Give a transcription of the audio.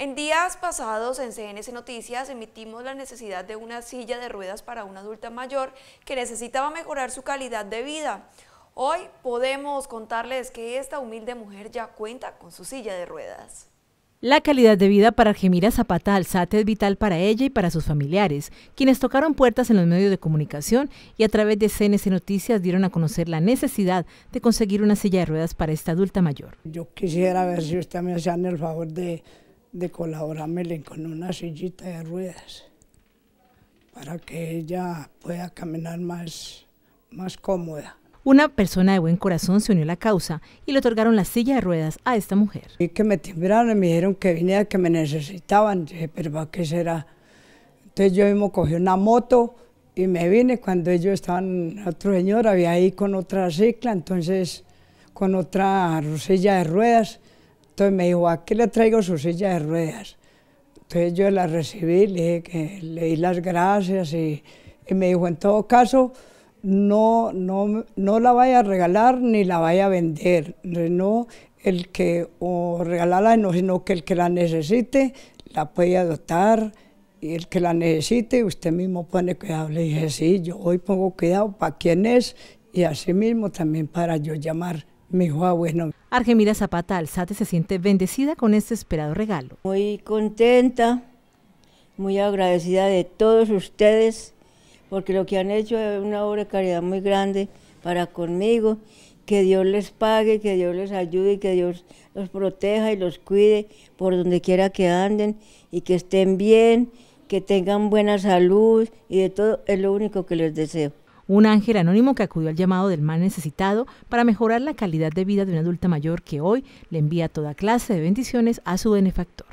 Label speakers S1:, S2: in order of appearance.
S1: En días pasados en CNS Noticias emitimos la necesidad de una silla de ruedas para una adulta mayor que necesitaba mejorar su calidad de vida. Hoy podemos contarles que esta humilde mujer ya cuenta con su silla de ruedas.
S2: La calidad de vida para Argemira Zapata Alzate es vital para ella y para sus familiares, quienes tocaron puertas en los medios de comunicación y a través de CNS Noticias dieron a conocer la necesidad de conseguir una silla de ruedas para esta adulta mayor.
S3: Yo quisiera ver si usted me hacían el favor de de colaborarme con una sillita de ruedas para que ella pueda caminar más, más cómoda.
S2: Una persona de buen corazón se unió
S3: a la causa y le otorgaron la silla de ruedas a esta mujer. Y que me timbraron y me dijeron que viniera, que me necesitaban. Dije, pero ¿para qué será? Entonces yo mismo cogí una moto y me vine cuando ellos estaban, otro señor había ahí con otra cicla, entonces con otra silla de ruedas entonces me dijo, qué le traigo su silla de ruedas. Entonces yo la recibí, le di las gracias y, me dijo, en todo caso, no, no, no la vaya a regalar ni la vaya a vender, no el que o regalarla, sino que el que la necesite la puede adoptar y el que la necesite usted mismo pone cuidado. Le dije, sí, yo hoy pongo cuidado para quién es y así mismo también para yo llamar mis ah, bueno.
S2: Argemira Zapata Alzate se siente bendecida con este esperado regalo. Muy contenta, muy agradecida de todos ustedes,
S4: porque lo que han hecho es una obra de caridad muy grande para conmigo. Que Dios les pague, que Dios les ayude, que Dios los proteja y los cuide por donde quiera que
S2: anden y que estén bien, que tengan buena salud y de todo es lo único que les deseo un ángel anónimo que acudió al llamado del mal necesitado para mejorar la calidad de vida de una adulta mayor que hoy le envía toda clase de bendiciones a su benefactor.